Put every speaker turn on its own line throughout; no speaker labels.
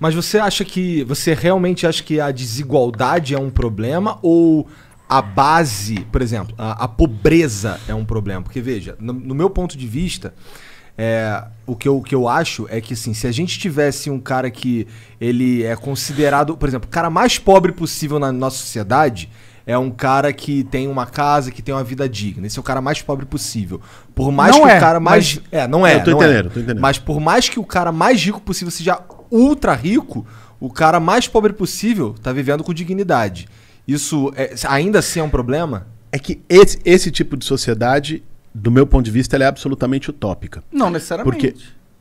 Mas você acha que. Você realmente acha que a desigualdade é um problema? Ou a base, por exemplo, a, a pobreza é um problema? Porque, veja, no, no meu ponto de vista. É, o, que eu, o que eu acho é que, assim, se a gente tivesse um cara que ele é considerado, por exemplo, o cara mais pobre possível na nossa sociedade é um cara que tem uma casa, que tem uma vida digna. Esse é o cara mais pobre possível. Por mais não que é, o cara mais. Mas... É, não é. Eu tô, é. entendendo, é. tô entendendo. Mas por mais que o cara mais rico possível seja ultra rico, o cara mais pobre possível está vivendo com dignidade. Isso é,
ainda assim é um problema? É que esse, esse tipo de sociedade, do meu ponto de vista, é absolutamente utópica. Não necessariamente. Porque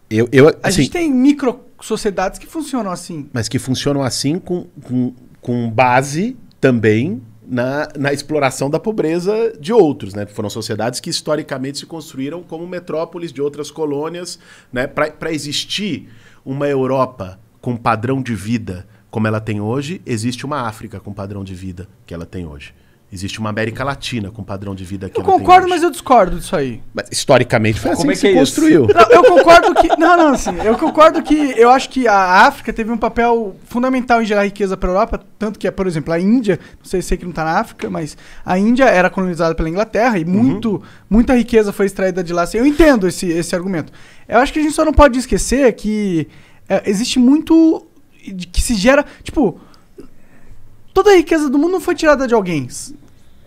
eu, eu, assim, a gente
assim, tem micro sociedades que funcionam
assim. Mas que funcionam assim com, com, com base também na, na, exploração da pobreza de outros, né? Foram sociedades que historicamente se construíram como metrópoles de outras colônias, né? Para existir uma Europa com padrão de vida como ela tem hoje, existe uma África com padrão de vida que ela tem hoje. Existe uma América Latina com padrão de vida que Eu concordo,
mas eu discordo disso aí.
Mas historicamente foi assim Como é que, é que se é construiu. Não,
eu concordo que. Não, não, assim. Eu concordo que. Eu acho que a África teve um papel fundamental em gerar riqueza para a Europa. Tanto que, por exemplo, a Índia. Não sei, se que não está na África, mas a Índia era colonizada pela Inglaterra e uhum. muito, muita riqueza foi extraída de lá. Assim, eu entendo esse, esse argumento. Eu acho que a gente só não pode esquecer que é, existe muito. que se gera. Tipo toda a riqueza do mundo não foi tirada de alguém.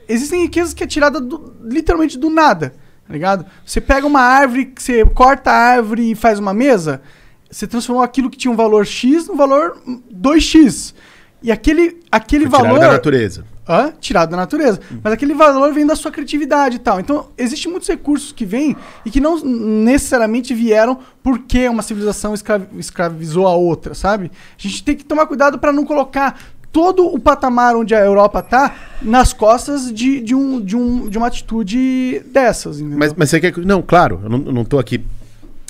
Existem riquezas que é tirada do, literalmente do nada, tá ligado? Você pega uma árvore, você corta a árvore e faz uma mesa, você transformou aquilo que tinha um valor X no valor 2X. E aquele, aquele foi valor. Tirado da natureza. Hã? Tirado da natureza. Hum. Mas aquele valor vem da sua criatividade e tal. Então, existem muitos recursos que vêm e que não necessariamente vieram porque uma civilização escravizou a outra, sabe? A gente tem que tomar cuidado para não colocar todo o patamar onde a Europa está nas
costas de, de, um, de, um, de uma atitude dessas. Mas, mas você quer. Não, claro, eu não estou aqui.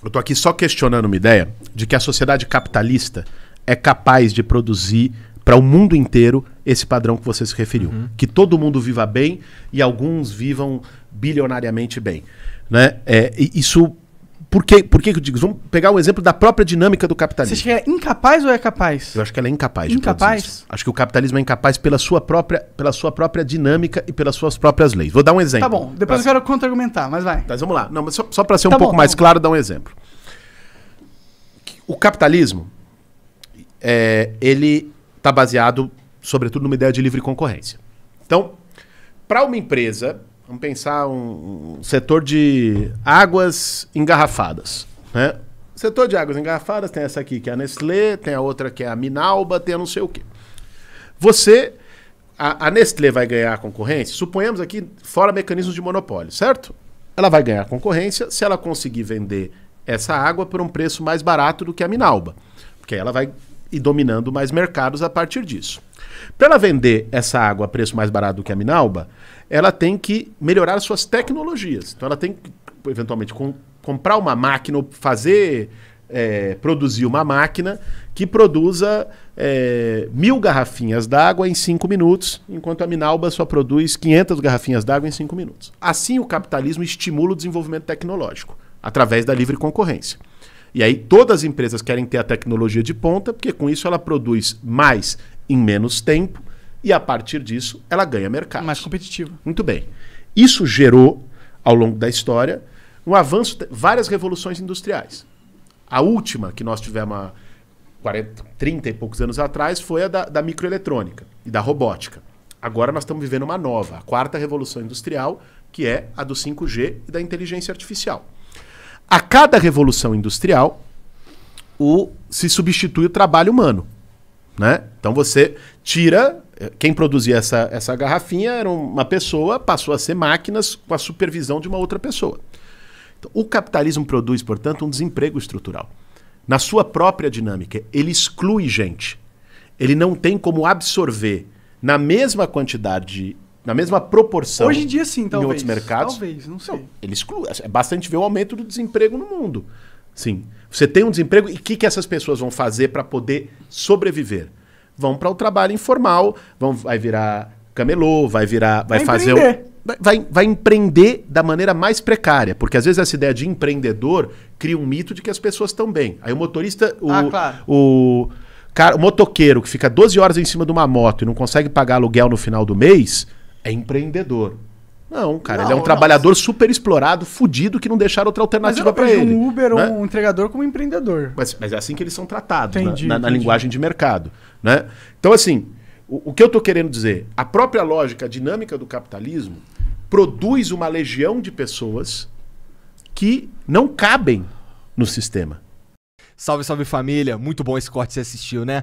Eu estou aqui só questionando uma ideia de que a sociedade capitalista é capaz de produzir para o mundo inteiro esse padrão que você se referiu. Uhum. Que todo mundo viva bem e alguns vivam bilionariamente bem. Né? É, isso por, Por que eu digo? Vamos pegar um exemplo da própria dinâmica do capitalismo. Você acha que é incapaz ou é capaz? Eu acho que ela é incapaz. Incapaz? Acho que o capitalismo é incapaz pela sua, própria, pela sua própria dinâmica e pelas suas próprias leis. Vou dar um exemplo. Tá bom, depois pra... eu quero
contra-argumentar, mas vai.
Mas vamos lá. Não, mas só, só para ser tá um bom, pouco mais tá bom. claro, dar um exemplo. O capitalismo, é, ele está baseado, sobretudo, numa ideia de livre concorrência. Então, para uma empresa vamos pensar um, um setor de águas engarrafadas, né? Setor de águas engarrafadas tem essa aqui que é a Nestlé, tem a outra que é a Minalba, tem a não sei o quê. Você a, a Nestlé vai ganhar a concorrência, suponhamos aqui fora mecanismos de monopólio, certo? Ela vai ganhar a concorrência se ela conseguir vender essa água por um preço mais barato do que a Minalba, porque ela vai e dominando mais mercados a partir disso. Para ela vender essa água a preço mais barato do que a Minalba, ela tem que melhorar suas tecnologias. Então ela tem que, eventualmente, com, comprar uma máquina ou fazer, é, produzir uma máquina que produza é, mil garrafinhas d'água em cinco minutos, enquanto a Minalba só produz 500 garrafinhas d'água em cinco minutos. Assim, o capitalismo estimula o desenvolvimento tecnológico, através da livre concorrência. E aí todas as empresas querem ter a tecnologia de ponta, porque com isso ela produz mais em menos tempo e a partir disso ela ganha mercado. Mais competitivo. Muito bem. Isso gerou ao longo da história um avanço, várias revoluções industriais. A última que nós tivemos há 40, 30 e poucos anos atrás foi a da, da microeletrônica e da robótica. Agora nós estamos vivendo uma nova, a quarta revolução industrial, que é a do 5G e da inteligência artificial. A cada revolução industrial, o, se substitui o trabalho humano. Né? Então você tira. Eh, quem produzia essa, essa garrafinha era uma pessoa, passou a ser máquinas com a supervisão de uma outra pessoa. Então, o capitalismo produz, portanto, um desemprego estrutural. Na sua própria dinâmica, ele exclui gente. Ele não tem como absorver na mesma quantidade de na mesma proporção. Hoje em dia, sim, talvez. Em outros mercados. Talvez, não sei. ele exclui, é bastante ver o aumento do desemprego no mundo. Sim. Você tem um desemprego e o que, que essas pessoas vão fazer para poder sobreviver? Vão para o trabalho informal, vão, vai virar camelô, vai virar. Vai, vai fazer. Empreender. Um, vai, vai empreender da maneira mais precária, porque às vezes essa ideia de empreendedor cria um mito de que as pessoas estão bem. Aí o motorista. O, ah, claro. o, cara, o motoqueiro que fica 12 horas em cima de uma moto e não consegue pagar aluguel no final do mês é empreendedor. Não, cara, não, ele é um não, trabalhador não. super explorado, fudido, que não deixaram outra alternativa para ele. um Uber né? um entregador como empreendedor. Mas, mas, é assim que eles são tratados, né? entendi, na, na, na entendi. linguagem de mercado. Né? Então, assim, o, o que eu estou querendo dizer? A própria lógica dinâmica do capitalismo produz uma legião de pessoas que não cabem no sistema. Salve, salve família! Muito bom esse corte que você assistiu,
né?